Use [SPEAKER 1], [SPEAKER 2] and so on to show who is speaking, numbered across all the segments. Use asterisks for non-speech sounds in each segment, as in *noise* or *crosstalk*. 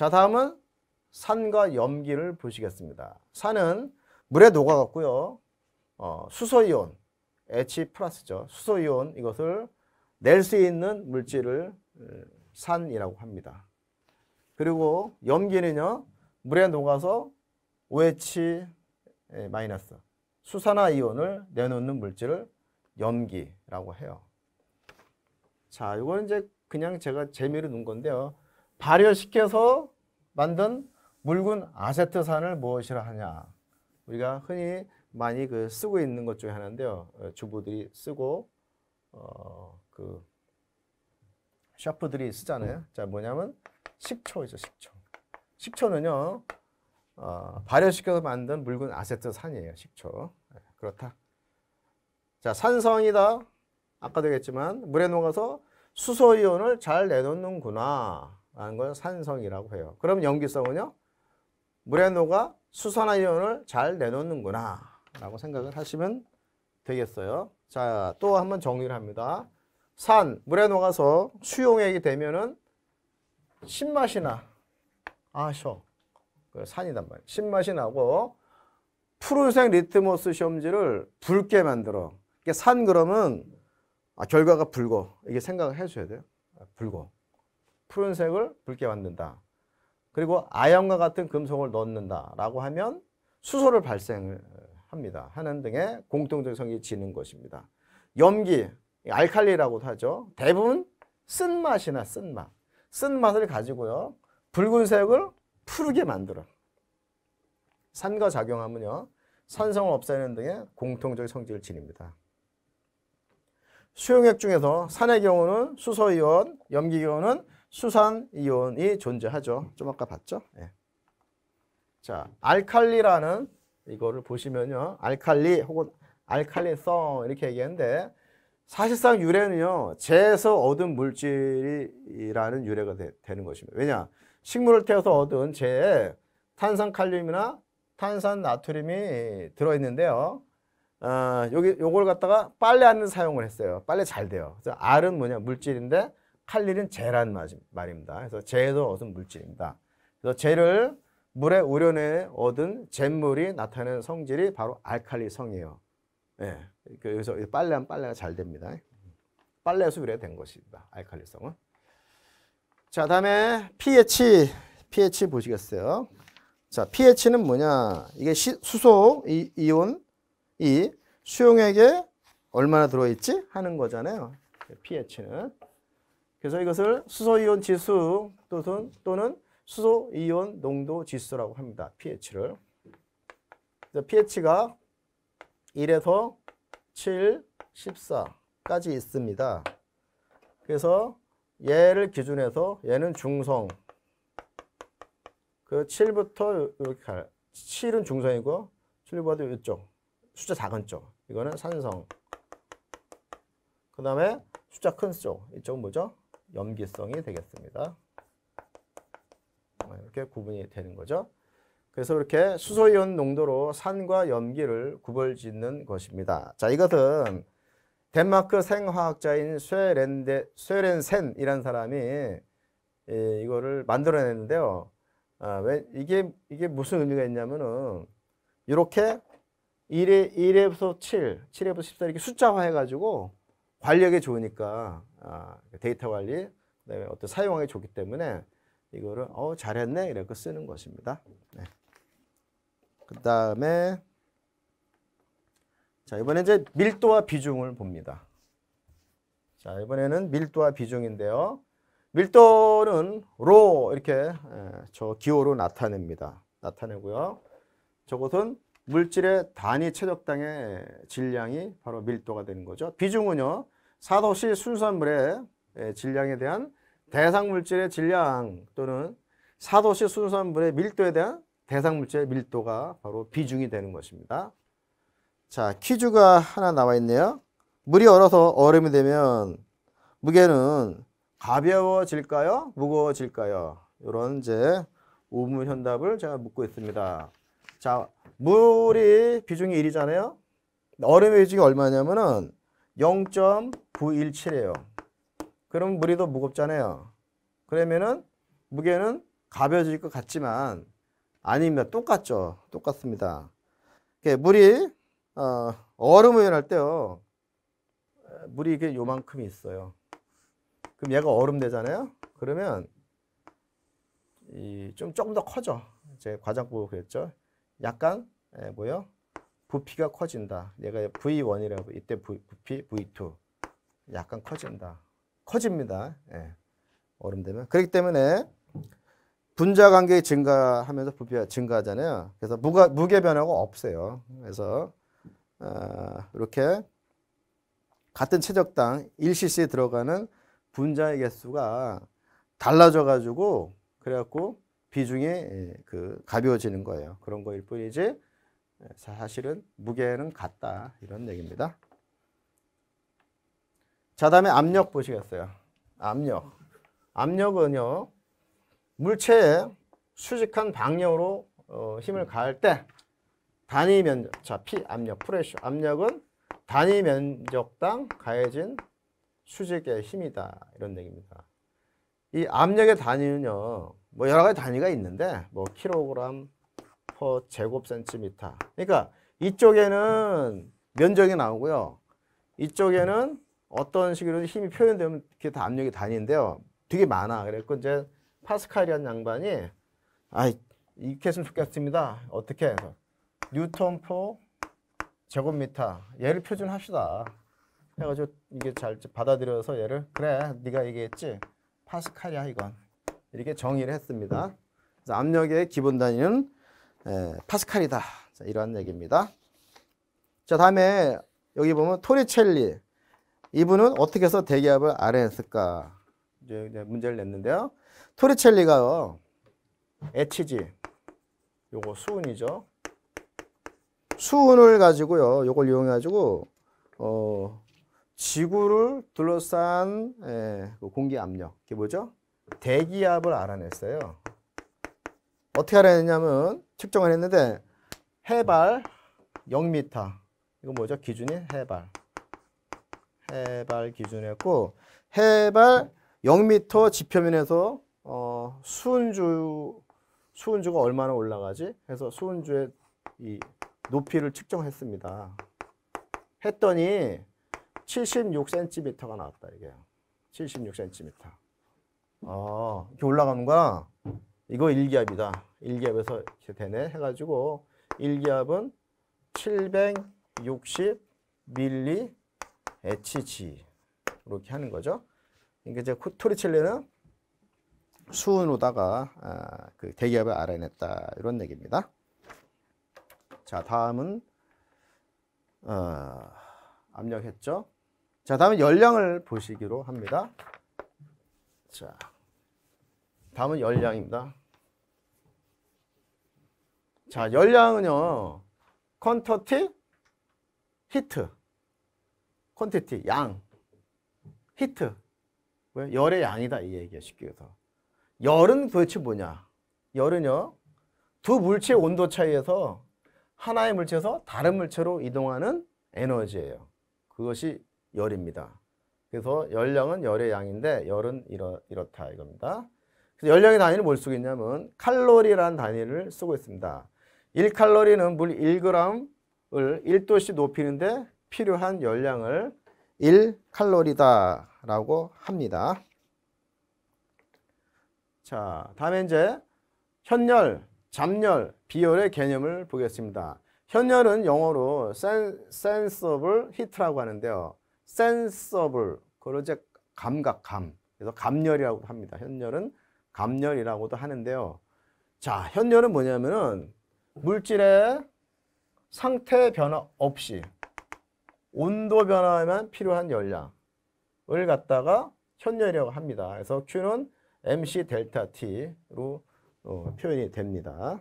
[SPEAKER 1] 자 다음은 산과 염기를 보시겠습니다. 산은 물에 녹아갔고요. 어, 수소이온, H 플러스죠. 수소이온 이것을 낼 수 있는 물질을 산이라고 합니다. 그리고 염기는요. 물에 녹아서 OH 마이너스 수산화 이온을 내놓는 물질을 염기라고 해요. 자, 이거는 이제 그냥 제가 재미로 넣은 건데요. 발효시켜서 만든 묽은 아세트산을 무엇이라 하냐. 우리가 흔히 많이 그 쓰고 있는 것 중에 하나인데요. 어, 주부들이 쓰고 어, 그 셰프들이 쓰잖아요. 음. 자, 뭐냐면 식초죠 식초. 식초는요. 어, 발효시켜서 만든 묽은 아세트산이에요, 식초. 네, 그렇다. 자, 산성이다. 아까도 했지만 물에 녹아서 수소이온을 잘 내놓는구나. 하는 건 산성이라고 해요. 그럼 염기성은요? 무레노가 수소나 이온을 잘 내놓는구나 라고 생각을 하시면 되겠어요. 자, 또 한번 정리를 합니다. 산, 물에 녹아서 수용액이 되면은 신맛이나 아셔 그 산이단 말이에요. 신맛이 나고 푸른색 리트모스 시험지를 붉게 만들어. 이게 산 그러면 아, 결과가 붉어. 이게 생각을 해줘야 돼요. 아, 붉어. 푸른색을 붉게 만든다. 그리고 아연과 같은 금속을 넣는다라고 하면 수소를 발생 합니다. 하는 등의 공통적 성이 질 지는 것입니다. 염기, 알칼리라고도 하죠. 대부분 쓴맛이나 쓴맛, 쓴맛을 가지고요. 붉은색을 푸르게 만들어. 산과 작용하면요. 산성을 없애는 등의 공통적 성질을 지닙니다. 수용액 중에서 산의 경우는 수소이온, 염기 경우는 수산 이온이 존재하죠. 좀 아까 봤죠? 예. 자, 알칼리라는 이거를 보시면요. 알칼리 혹은 알칼리성 이렇게 얘기했는데 사실상 유래는요. 재에서 얻은 물질이라는 유래가 되, 는 것입니다. 왜냐? 식물을 태워서 얻은 재에 탄산 칼륨이나 탄산 나트륨이 들어 있는데요. 어, 여기 요걸 갖다가 빨래하는 사용을 했어요. 빨래 잘 돼요. 그래서 알은 뭐냐? 물질인데 칼릴은 재란 말입니다. 그래서 재에 얻은 물질입니다. 그래서 재를 물에 우려내 얻은 잿물이 나타내는 성질이 바로 알칼리 성이에요. 예. 그래서 빨래하면 빨래가 잘 됩니다. 빨래에서 그래된 것입니다. 알칼리성은. 자, 다음에 pH, pH 보시겠어요. 자, pH는 뭐냐? 이게 시, 수소 이, 이온이 수용액에 얼마나 들어있지? 하는 거잖아요. pH는. 그래서 이것을 수소이온 지수 또는, 또는 수소이온 농도 지수라고 합니다. pH를. 그래서 pH가 1에서 7, 14까지 있습니다. 그래서 얘를 기준해서 얘는 중성. 그 7부터 이렇게 갈. 7은 중성이고 7보다 이쪽. 숫자 작은 쪽. 이거는 산성. 그 다음에 숫자 큰 쪽. 이쪽은 뭐죠? 염기성이 되겠습니다. 어, 이렇게 구분이 되는 거죠. 그래서 이렇게 수소이온 농도로 산과 염기를 구별짓는 것입니다. 자, 이것은 덴마크 생화학자인 쇠렌데, 쇠렌센이라는 사람이 예, 이거를 만들어냈는데요. 아, 왜 이게 이게 무슨 의미가 있냐면은 이렇게 1에 1에서 7, 7에서 14 이렇게 숫자화 해가지고 관리하 좋으니까 아, 데이터 관리, 그다음에 어떤 사용하기 좋기 때문에 이거를 어 잘했네 이렇게 쓰는 것입니다. 네. 그다음에 자 이번에 이제 밀도와 비중을 봅니다. 자 이번에는 밀도와 비중인데요. 밀도는 로 이렇게 저 기호로 나타냅니다. 나타내고요. 저것은 물질의 단위 최적당의 질량이 바로 밀도가 되는 거죠. 비중은요. 사도시 순수한물의 예, 질량에 대한 대상 물질의 질량 또는 사도시 순수한물의 밀도에 대한 대상 물질의 밀도가 바로 비중이 되는 것입니다. 자, 퀴즈가 하나 나와 있네요. 물이 얼어서 얼음이 되면 무게는 가벼워질까요? 무거워질까요? 이런 이제 우물 현답을 제가 묻고 있습니다. 자, 물이 비중이 1이잖아요. 얼음의 비중이 얼마냐면은 0.917이에요. 그럼 물이 더 무겁잖아요. 그러면은 무게는 가벼워질 것 같지만 아닙니다. 똑같죠. 똑같습니다. 물이 어, 얼음을 연할 때요. 물이 이게 요만큼이 있어요. 그럼 얘가 얼음 되잖아요. 그러면 좀 조금 더 커져. 제 과장 보고 그랬죠. 약간 예, 뭐요? 부피가 커진다. 얘가 V1이라고 이때 v, 부피 V2 약간 커진다. 커집니다. 예. 얼음 되면 그렇기 때문에 분자 간격이 증가하면서 부피가 증가하잖아요. 그래서 무가, 무게 변화가 없어요. 그래서 어, 이렇게 같은 체적당 1cc에 들어가는 분자의 개수가 달라져 가지고 그래갖고 비중이 예, 그 가벼워지는 거예요. 그런 거일 뿐이지 네, 사실은 무게는 같다 이런 얘기입니다. 자 다음에 압력 보시겠어요. 압력. 압력은요. 물체에 수직한 방향으로 어, 힘을 가할 때 단위 면적, 자 P 압력, 프레셔 압력은 단위 면적당 가해진 수직의 힘이다 이런 얘기입니다. 이 압력의 단위는요. 뭐 여러 가지 단위가 있는데 뭐 킬로그램, 퍼 어, 제곱센티미터. 그러니까 이쪽에는 면적이 나오고요. 이쪽에는 어떤 식으로 힘이 표현되면 그게 다 압력이 단위인데요. 되게 많아. 그래서 이제 파스칼이란 양반이 아 이렇게 했으면 좋겠습니다. 어떻게 해서 뉴턴 퍼 제곱미터 얘를 표준합시다. 해가지고 이게 잘 받아들여서 얘를 그래 네가 얘기했지 파스칼이야 이건 이렇게 정의를 했습니다. 그래서 압력의 기본 단위는 예, 파스칼이다. 자, 이런 얘기입니다. 자, 다음에 여기 보면 토리첼리. 이분은 어떻게 해서 대기압을 알아냈을까 이제, 이제 문제를 냈는데요. 토리첼리가요. 에치지. 요거 수은이죠. 수은을 가지고요. 요걸 이용해 가지고 어 지구를 둘러싼 예, 그 공기 압력. 이게 뭐죠? 대기압을 알아냈어요. 어떻게 알아냈냐면 측정을 했는데 해발 0m 이거 뭐죠? 기준이 해발 해발 기준이었고 해발 0m 지표면에서 어, 수은주 수은주가 얼마나 올라가지? 해서 수은주의 이 높이를 측정했습니다. 했더니 76cm가 나왔다 이게 76cm. 아 이렇게 올라가는 거야. 이거 1기압이다. 1기압에서 이렇게 되네 해가지고 1기압은 760밀리 HG 이렇게 하는 거죠. 그러니까 이제 토리첼레는 수은으로다가 아, 그 대기압을 알아냈다 이런 얘기입니다. 자 다음은 어, 압력했죠. 자 다음은 열량을 보시기로 합니다. 자 다음은 열량입니다. 자, 열량은요. 퀀터티 히트. 퀀티티 양. 히트. 왜? 열의 양이다 이 얘기야 쉽게 해서. 열은 도대체 뭐냐? 열은요. 두 물체의 온도 차이에서 하나의 물체에서 다른 물체로 이동하는 에너지예요. 그것이 열입니다. 그래서 열량은 열의 양인데 열은 이렇, 이렇다 이겁니다. 그래서 열량의 단위를 뭘 쓰고 있냐면 칼로리라는 단위를 쓰고 있습니다. 1칼로리는 물 1g을 1도씨 높이는데 필요한 열량을 1칼로리다라고 합니다. 자, 다음에 이제 현열, 잠열, 비열의 개념을 보겠습니다. 현열은 영어로 sensible heat라고 하는데요. sensible, 그걸 이제 감각, 감. 그래서 감열이라고 합니다. 현열은 감열이라고도 하는데요. 자, 현열은 뭐냐면은 물질의 상태 변화 없이 온도 변화에만 필요한 열량을 갖다가 현열이라고 합니다. 그래서 Q는 MC 델타 T로 어, 표현이 됩니다.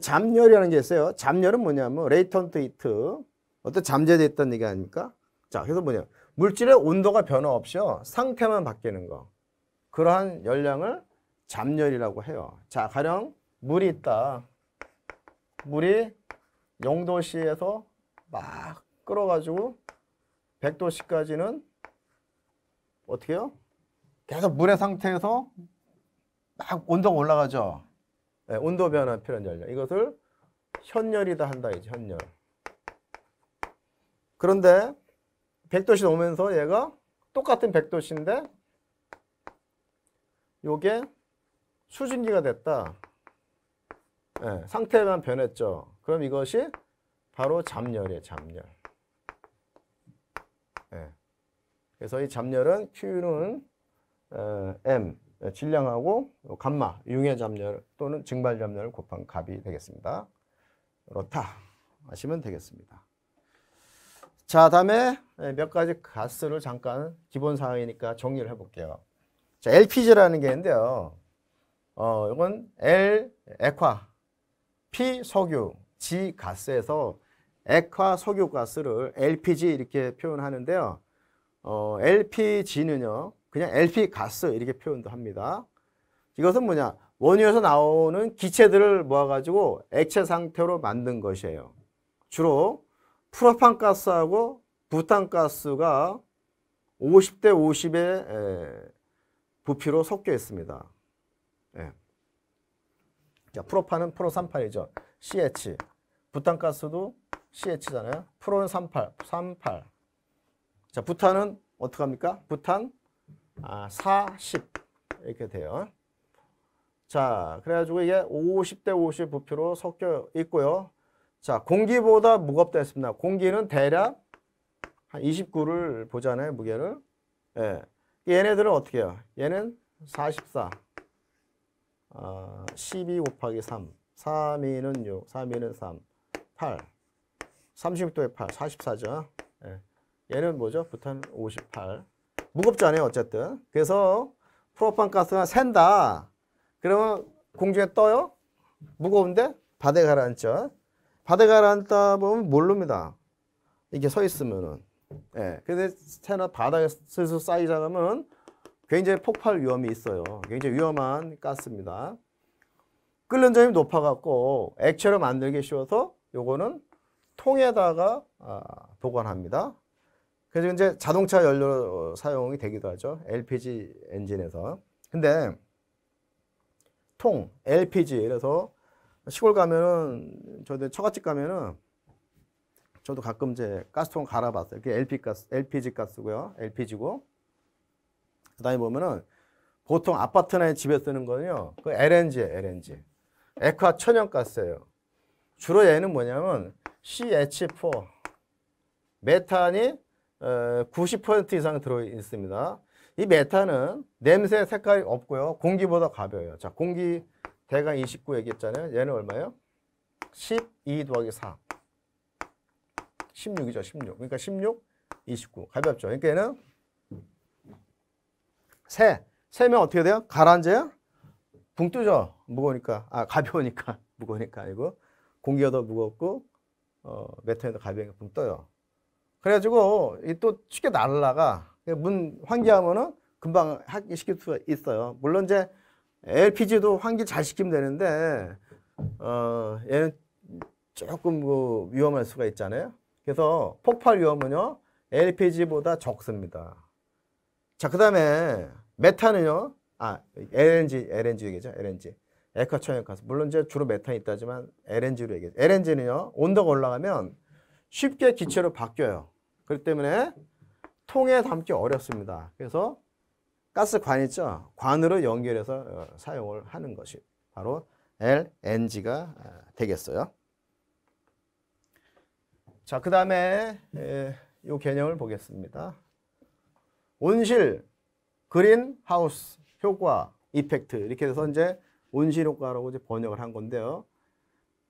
[SPEAKER 1] 잠열이라는 게 있어요. 잠열은 뭐냐면 레이턴트 히트 어떤 잠재되어 있다는 얘기 아닙니까? 자, 그래서 뭐냐 물질의 온도가 변화 없이요. 상태만 바뀌는 거. 그러한 열량을 잠열이라고 해요. 자, 가령 물이 있다. 물이 0도씨에서 막 끓어가지고 100도씨까지는 어떻게 해요? 계속 물의 상태에서 막 온도가 올라가죠. 네, 온도 변화 필요한 열량. 이것을 현열이다 한다 이제 현열. 그런데 100도씨 오면서 얘가 똑같은 100도씨인데 요게 수증기가 됐다. 네, 상태만 변했죠. 그럼 이것이 바로 잠열이에요잠열 네. 예. 그래서 이잠열은 Q는 어, M 예, 질량하고 감마 융해 잠열 또는 증발 잠열을 곱한 값이 되겠습니다. 그렇다 하시면 되겠습니다. 자 다음에 몇 가지 가스를 잠깐 기본 사항이니까 정리를 해볼게요. 자 LPG라는 게 있는데요. 어, 이건 L 액화 P 석유, G 가스에서 액화 석유 가스를 LPG 이렇게 표현하는데요. 어, LPG는요. 그냥 LP 가스 이렇게 표현도 합니다. 이것은 뭐냐? 원유에서 나오는 기체들을 모아가지고 액체 상태로 만든 것이에요. 주로 프로판가스하고 부탄가스가 50대 50의 부피로 섞여 있습니다. 예. 자, 프로파는 프로 38이죠. CH. 부탄가스도 CH잖아요. 프로는 38, 38. 자, 부탄은 어떻게 합니까? 부탄 아, 40 이렇게 돼요. 자, 그래가지고 이게 50대 50 부피로 섞여 있고요. 자, 공기보다 무겁다 했습니다. 공기는 대략 한 29를 보잖아요, 무게를. 예. 얘네들은 어떻게 해요? 얘는 44. 아, 어, 12 곱하기 3. 3이는 6, 3이는 3. 8. 36도에 8, 44죠. 예. 얘는 뭐죠? 부탄 58. 무겁지 않아요, 어쨌든. 그래서 프로판 가스가 샌다. 그러면 공중에 떠요? 무거운데? 바다에 가라앉죠. 바다에 가라앉다 보면 모릅니다. 이게서 있으면은. 예. 근데 새나 바닥에 슬슬 쌓이자 그러면 굉장히 폭발 위험이 있어요. 굉장히 위험한 가스입니다. 끓는 점이 높아갖고 액체로 만들기 쉬워서 요거는 통에다가 아, 보관합니다. 그래서 이제 자동차 연료 사용이 되기도 하죠. LPG 엔진에서. 근데 통, LPG. 그래서 시골 가면은 저도 처갓집 가면은 저도 가끔 이제 가스통 갈아봤어요. 이게 LP 가스, LPG 가스고요. LPG고. 그다음에 보면은 보통 아파트나 집에 쓰는 거는요. 그 LNG예요, LNG. 액화 천연가스예요. 주로 얘는 뭐냐면 CH4 메탄이 90% 어, 이상 들어 있습니다. 이 메탄은 냄새 색깔이 없고요. 공기보다 가벼워요. 자, 공기 대강 29 얘기했잖아요. 얘는 얼마예요? 12 더하기 4. 16이죠, 16. 그러니까 16, 29. 가볍죠. 그러니까 얘는 세. 새면 어떻게 돼요? 가라앉아요? 붕 뜨죠? 무거우니까. 아, 가벼우니까. *laughs* 무거우니까 아니고. 공기가 더 무겁고, 어, 메탄이 더 가벼우니까 붕 떠요. 그래가지고, 또 쉽게 날라가. 문 환기하면은 금방 환기시킬 수가 있어요. 물론 이제 LPG도 환기 잘 시키면 되는데, 어, 얘는 조금 그 위험할 수가 있잖아요. 그래서 폭발 위험은요, LPG보다 적습니다. 자, 그 다음에 메탄은요. 아, LNG, LNG 얘기죠. LNG. 액화천연 가스. 물론 이제 주로 메탄이 있다지만 LNG로 얘기해 LNG는요. 온도가 올라가면 쉽게 기체로 바뀌어요. 그렇기 때문에 통에 담기 어렵습니다. 그래서 가스관 있죠. 관으로 연결해서 어, 사용을 하는 것이 바로 LNG가 아, 되겠어요. 자, 그 다음에 이 개념을 보겠습니다. 온실, 그린, 하우스, 효과, 이펙트 이렇게 해서 이제 온실 효과라고 이제 번역을 한 건데요.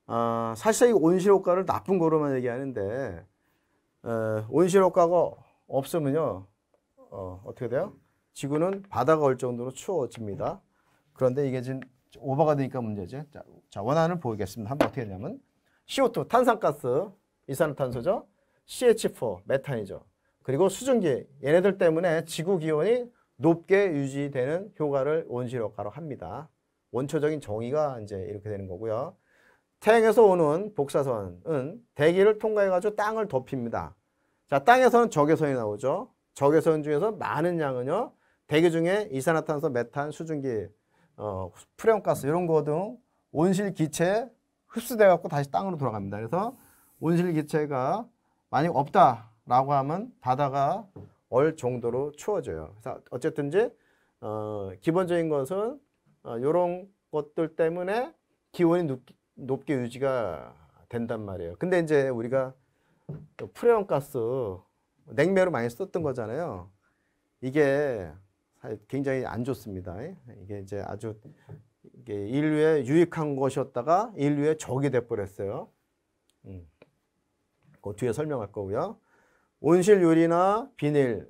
[SPEAKER 1] 아, 사실 이 온실 효과를 나쁜 거로만 얘기하는데 어, 온실 효과가 없으면요. 어, 어떻게 돼요? 지구는 바다가 올 정도로 추워집니다. 그런데 이게 지금 오버가 되니까 문제지. 자, 자 원안을 보겠습니다 한번 어떻게 되냐면 CO2 탄산가스 이산화탄소죠. CH4 메탄이죠. 그리고 수증기 얘네들 때문에 지구 기온이 높게 유지되는 효과를 온실효과로 합니다. 원초적인 정의가 이제 이렇게 되는 거고요. 태양에서 오는 복사선은 대기를 통과해가지고 땅을 덮입니다. 자, 땅에서는 적외선이 나오죠. 적외선 중에서 많은 양은요. 대기 중에 이산화탄소, 메탄, 수증기, 어, 프레온가스 이런 거등 온실 기체 흡수돼 갖고 다시 땅으로 돌아갑니다. 그래서 온실 기체가 만약 없다 라고 하면 바다가 얼 정도로 추워져요. 그래서 어쨌든 이 어, 기본적인 것은 이런 어, 것들 때문에 기온이 높, 높게 유지가 된단 말이에요. 근데 이제 우리가 프레온 가스 냉매로 많이 썼던 거잖아요. 이게 굉장히 안 좋습니다. 이게 이제 아주 이게 인류에 유익한 것이었다가 인류의 적이 돼버렸어요. 음. 그 뒤에 설명할 거고요. 온실 유리나 비닐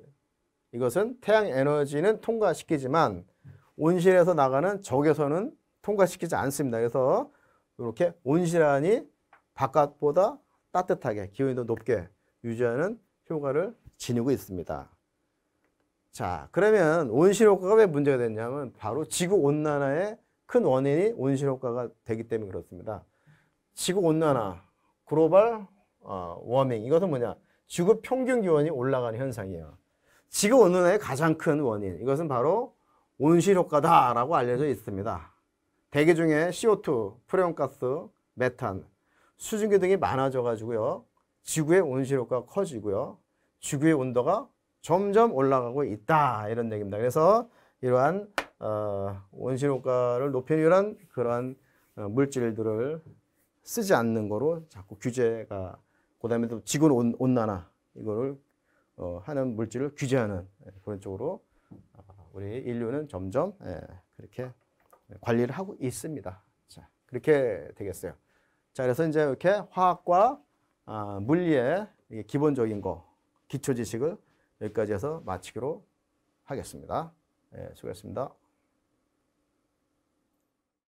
[SPEAKER 1] 이것은 태양 에너지는 통과시키지만 온실에서 나가는 적외선은 통과시키지 않습니다. 그래서 이렇게 온실안이 바깥보다 따뜻하게 기온이 더 높게 유지하는 효과를 지니고 있습니다. 자 그러면 온실효과가 왜 문제가 됐냐면 바로 지구온난화의 큰 원인이 온실효과가 되기 때문에 그렇습니다. 지구온난화, 글로벌 어, 워밍 이것은 뭐냐 지구 평균 기온이 올라가는 현상이에요. 지구 온난화의 가장 큰 원인 이것은 바로 온실효과다라고 알려져 있습니다. 대기 중에 CO2, 프레온가스, 메탄, 수증기 등이 많아져 가지고요. 지구의 온실효과가 커지고요. 지구의 온도가 점점 올라가고 있다 이런 얘기입니다. 그래서 이러한 어, 온실효과를 높이는 이런 그러한 어, 물질들을 쓰지 않는 거로 자꾸 규제가 그다음에 또 지구 온난화 이거를 어, 하는 물질을 규제하는 예, 그런 쪽으로 아, 우리 인류는 점점 예, 그렇게 관리를 하고 있습니다. 자, 그렇게 되겠어요. 자, 그래서 이제 이렇게 화학과 아, 물리의 기본적인 거, 기초 지식을 여기까지 해서 마치기로 하겠습니다. 예, 수고했습니다.